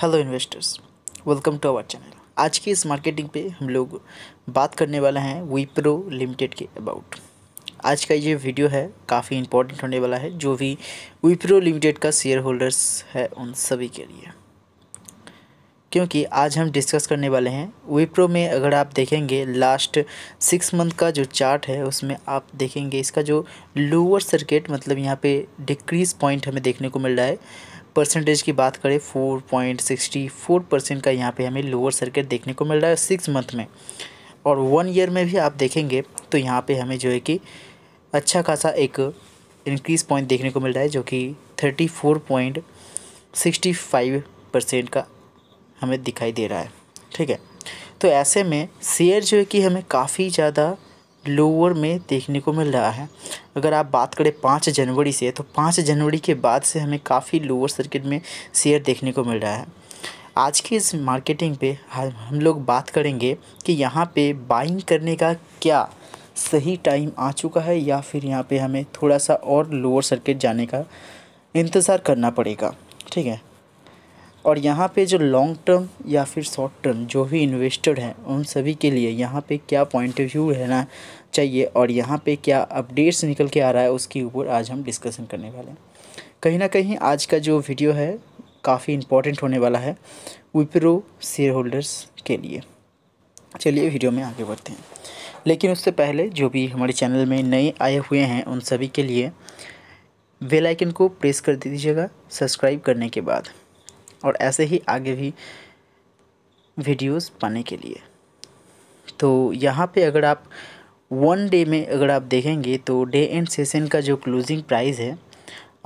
hello investors welcome to our channel आज की इस मार्केटिंग पे हम लोग बात करने वाला हैं विप्रो लिमिटेड के अबाउट आज का ये वीडियो है काफ़ी इंपॉर्टेंट होने वाला है जो भी विप्रो लिमिटेड का शेयर होल्डर्स है उन सभी के लिए क्योंकि आज हम डिस्कस करने वाले हैं विप्रो में अगर आप देखेंगे लास्ट सिक्स मंथ का जो चार्ट है उसमें आप देखेंगे इसका जो लोअर सर्किट मतलब यहाँ पे डिक्रीज पॉइंट हमें देखने को मिल रहा है परसेंटेज की बात करें four point sixty four percent का यहाँ पे हमें लोअर सर्किट देखने को मिल रहा है सिक्स मंथ में और वन ईयर में भी आप देखेंगे तो यहाँ पे हमें जो है कि अच्छा खासा एक इंक्रीज़ पॉइंट देखने को मिल रहा है जो कि thirty four point sixty five percent का हमें दिखाई दे रहा है ठीक है तो ऐसे में शेयर जो है कि हमें काफ़ी ज़्यादा लोअर में देखने को मिल रहा है अगर आप बात करें पाँच जनवरी से तो पाँच जनवरी के बाद से हमें काफ़ी लोअर सर्किट में शेयर देखने को मिल रहा है आज की इस मार्केटिंग पे हम लोग बात करेंगे कि यहाँ पे बाइंग करने का क्या सही टाइम आ चुका है या फिर यहाँ पे हमें थोड़ा सा और लोअर सर्किट जाने का इंतज़ार करना पड़ेगा ठीक है और यहाँ पे जो लॉन्ग टर्म या फिर शॉर्ट टर्म जो भी इन्वेस्टर हैं उन सभी के लिए यहाँ पे क्या पॉइंट ऑफ व्यू रहना चाहिए और यहाँ पे क्या अपडेट्स निकल के आ रहा है उसके ऊपर आज हम डिस्कशन करने वाले हैं कहीं ना कहीं आज का जो वीडियो है काफ़ी इम्पोर्टेंट होने वाला है विप्रो शेयर होल्डर्स के लिए चलिए वीडियो में आगे बढ़ते हैं लेकिन उससे पहले जो भी हमारे चैनल में नए आए हुए हैं उन सभी के लिए वेलाइकन को प्रेस कर दीजिएगा सब्सक्राइब करने के बाद और ऐसे ही आगे भी वीडियोस पाने के लिए तो यहाँ पे अगर आप वन डे में अगर आप देखेंगे तो डे एंड सेशन का जो क्लोजिंग प्राइस है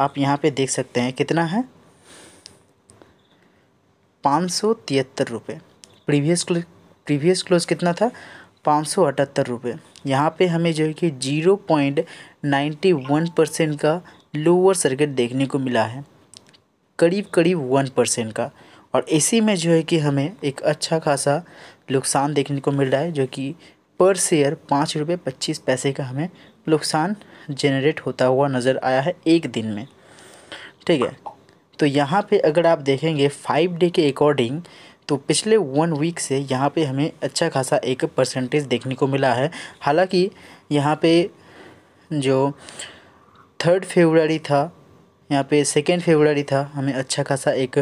आप यहाँ पे देख सकते हैं कितना है पाँच सौ तिहत्तर रुपये प्रीवियस प्रीवियस क्लोज कितना था पाँच सौ अठहत्तर रुपये यहाँ पर हमें जो है कि zero point ninety one percent का लोअर सर्किट देखने को मिला है करीब करीब वन परसेंट का और इसी में जो है कि हमें एक अच्छा खासा नुकसान देखने को मिल रहा है जो कि पर शेयर पाँच रुपये पच्चीस पैसे का हमें नुकसान जनरेट होता हुआ नज़र आया है एक दिन में ठीक है तो यहाँ पे अगर आप देखेंगे फाइव डे के अकॉर्डिंग तो पिछले वन वीक से यहाँ पे हमें अच्छा खासा एक परसेंटेज देखने को मिला है हालांकि यहाँ पे जो थर्ड फेबररी था यहाँ पे सेकेंड फेबररी था हमें अच्छा खासा एक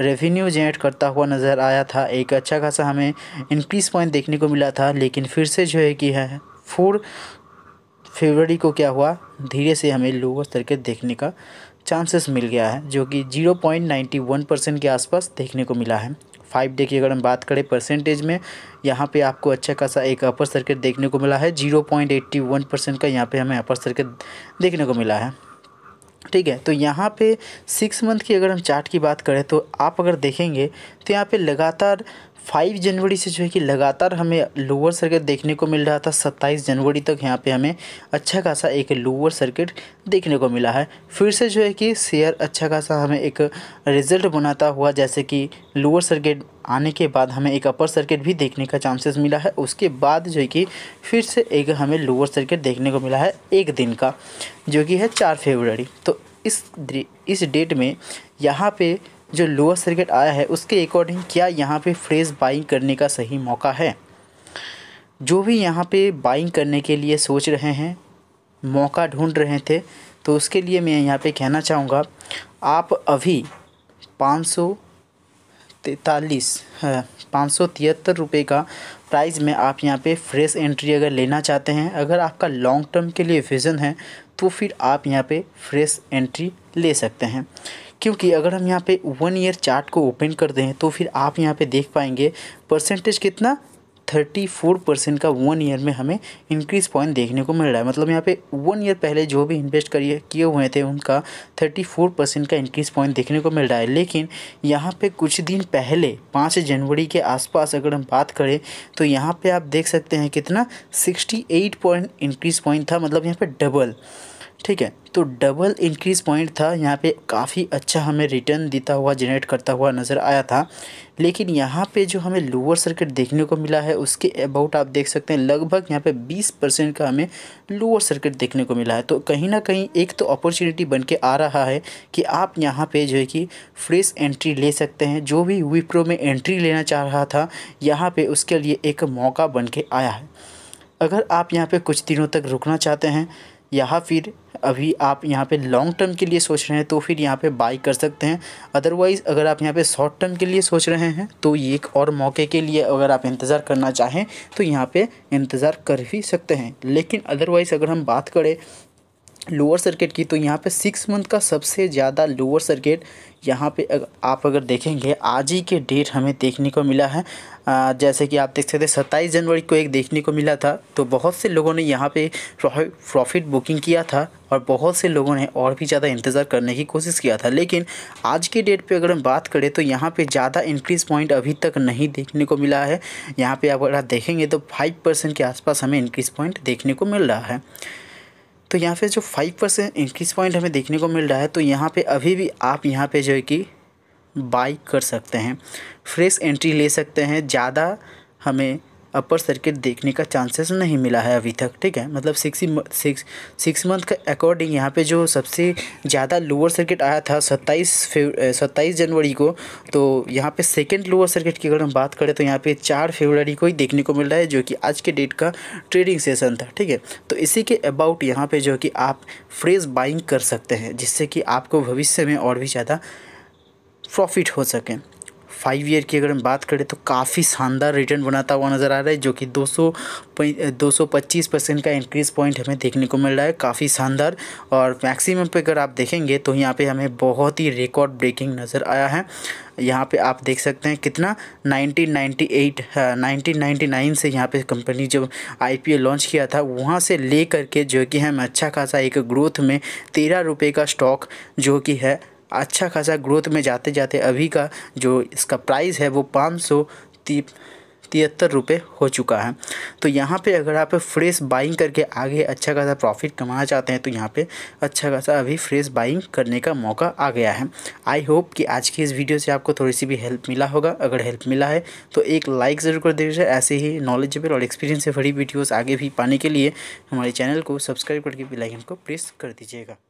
रेवेन्यू जनरेट करता हुआ नज़र आया था एक अच्छा खासा हमें इंक्रीज पॉइंट देखने को मिला था लेकिन फिर से जो है कि है फोर फेबररी को क्या हुआ धीरे से हमें लोअर स्तर के देखने का चांसेस मिल गया है जो कि zero point ninety one percent के आसपास देखने को मिला है फाइव डे की अगर हम बात करें परसेंटेज में यहाँ पे आपको अच्छा खासा एक अपर सर्किट देखने को मिला है zero point eighty one percent का यहाँ पे हमें अपर सर्किट देखने को मिला है ठीक है तो यहाँ पे सिक्स मंथ की अगर हम चार्ट की बात करें तो आप अगर देखेंगे तो यहाँ पे लगातार फाइव जनवरी से जो है कि लगातार हमें लोअर सर्किट देखने को मिल रहा था सत्ताईस जनवरी तक यहाँ पे हमें अच्छा खासा एक लोअर सर्किट देखने को मिला है फिर से जो है कि शेयर अच्छा खासा हमें एक रिजल्ट बनाता हुआ जैसे कि लोअर सर्किट आने के बाद हमें एक अपर सर्किट भी देखने का चांसेस मिला है उसके बाद जो कि फिर से एक हमें लोअर सर्किट देखने को मिला है एक दिन का जो कि है चार फेबररी तो इस इस डेट में यहाँ पे जो लोअर सर्किट आया है उसके अकॉर्डिंग क्या यहाँ पे फ्रेश बाइंग करने का सही मौका है जो भी यहाँ पे बाइंग करने के लिए सोच रहे हैं मौका ढूंढ रहे थे तो उसके लिए मैं यहाँ पे कहना चाहूँगा आप अभी 500 तैतालीस पाँच सौ तिहत्तर रुपये का प्राइस में आप यहाँ पे फ्रेश एंट्री अगर लेना चाहते हैं अगर आपका लॉन्ग टर्म के लिए विज़न है तो फिर आप यहाँ पे फ्रेश एंट्री ले सकते हैं क्योंकि अगर हम यहाँ पे वन ईयर चार्ट को ओपन कर दें तो फिर आप यहाँ पे देख पाएंगे परसेंटेज कितना थर्टी फोर परसेंट का वन ईयर में हमें इंक्रीज पॉइंट देखने को मिल रहा है मतलब यहाँ पे वन ईयर पहले जो भी इन्वेस्ट करिए किए हुए थे उनका थर्टी फोर परसेंट का इंक्रीज पॉइंट देखने को मिल रहा है लेकिन यहाँ पे कुछ दिन पहले पाँच जनवरी के आसपास अगर हम बात करें तो यहाँ पर आप देख सकते हैं कितना sixty eight point increase point था मतलब यहाँ पर डबल ठीक है तो डबल इंक्रीज पॉइंट था यहाँ पे काफ़ी अच्छा हमें रिटर्न देता हुआ जनरेट करता हुआ नज़र आया था लेकिन यहाँ पे जो हमें लोअर सर्किट देखने को मिला है है उसके अबाउट आप देख सकते हैं लगभग यहाँ पे 20 परसेंट का हमें लोअर सर्किट देखने को मिला है तो कहीं ना कहीं एक तो अपॉर्चुनिटी बन के आ रहा है कि आप यहाँ पे जो है कि फ्रेश एंट्री ले सकते हैं जो भी विप्रो में एंट्री लेना चाह रहा था यहाँ पर उसके लिए एक मौका बन के आया है अगर आप यहाँ पर कुछ दिनों तक रुकना चाहते हैं या फिर अभी आप यहाँ पे लॉन्ग टर्म के लिए सोच रहे हैं तो फिर यहाँ पे बाई कर सकते हैं अदरवाइज़ अगर आप यहाँ पे शॉर्ट टर्म के लिए सोच रहे हैं तो ये एक और मौके के लिए अगर आप इंतज़ार करना चाहें तो यहाँ पे इंतज़ार कर भी सकते हैं लेकिन अदरवाइज़ अगर हम बात करें लोअर सर्किट की तो यहाँ पे सिक्स मंथ का सबसे ज़्यादा लोअर सर्किट यहाँ पे अग, आप अगर देखेंगे आज ही के डेट हमें देखने को मिला है आ, जैसे कि आप देख सकते हैं सत्ताईस जनवरी को एक देखने को मिला था तो बहुत से लोगों ने यहाँ पे प्रॉफिट बुकिंग किया था और बहुत से लोगों ने और भी ज़्यादा इंतज़ार करने की कोशिश किया था लेकिन आज के डेट पे अगर हम बात करें तो यहाँ पे ज़्यादा इंक्रीज पॉइंट अभी तक नहीं देखने को मिला है यहाँ पर अगर आप देखेंगे तो फाइव परसेंट के आसपास हमें इंक्रीज पॉइंट देखने को मिल रहा है तो यहाँ पे जो फाइव परसेंट इंक्रीज पॉइंट हमें देखने को मिल रहा है तो यहाँ पे अभी भी आप यहाँ पे जो है कि बाई कर सकते हैं फ्रेश एंट्री ले सकते हैं ज़्यादा हमें अपर सर्किट देखने का चांसेस नहीं मिला है अभी तक ठीक है मतलब सिक्स सिक्स सिक्स मंथ के अकॉर्डिंग यहाँ पे जो सबसे ज़्यादा लोअर सर्किट आया था सत्ताईस सत्ताईस जनवरी को तो यहाँ पे सेकेंड लोअर सर्किट की अगर हम बात करें तो यहाँ पे चार फरवरी को ही देखने को मिल रहा है जो कि आज के डेट का ट्रेडिंग सेशन था ठीक है तो इसी के अबाउट यहाँ पर जो कि आप फ्रेश बाइंग कर सकते हैं जिससे कि आपको भविष्य में और भी ज़्यादा प्रॉफिट हो सकें फाइव ईयर की अगर हम बात करें तो काफ़ी शानदार रिटर्न बनाता हुआ नज़र आ रहा है जो कि दो सौ परसेंट का इंक्रीज पॉइंट हमें देखने को मिल रहा है काफ़ी शानदार और मैक्सिमम पे अगर आप देखेंगे तो यहाँ पे हमें बहुत ही रिकॉर्ड ब्रेकिंग नज़र आया है यहाँ पे आप देख सकते हैं कितना 1998 1999 हाँ, से यहाँ पे कंपनी जब आई लॉन्च किया था वहाँ से ले करके जो कि हम अच्छा खासा एक ग्रोथ में तेरह रुपये का स्टॉक जो कि है अच्छा खासा ग्रोथ में जाते जाते अभी का जो इसका प्राइस है वो पाँच सौ तिहत्तर रुपये हो चुका है तो यहाँ पे अगर आप फ्रेश बाइंग करके आगे अच्छा खासा प्रॉफिट कमाना चाहते हैं तो यहाँ पे अच्छा खासा अभी फ्रेश बाइंग करने का मौका आ गया है आई होप कि आज की इस वीडियो से आपको थोड़ी सी भी हेल्प मिला होगा अगर हेल्प मिला है तो एक लाइक ज़रूर कर दीजिए ऐसे ही नॉलेजेबल और एक्सपीरियंस से भरी वीडियोज़ आगे भी पाने के लिए हमारे चैनल को सब्सक्राइब करके बेलाइकन को प्रेस कर दीजिएगा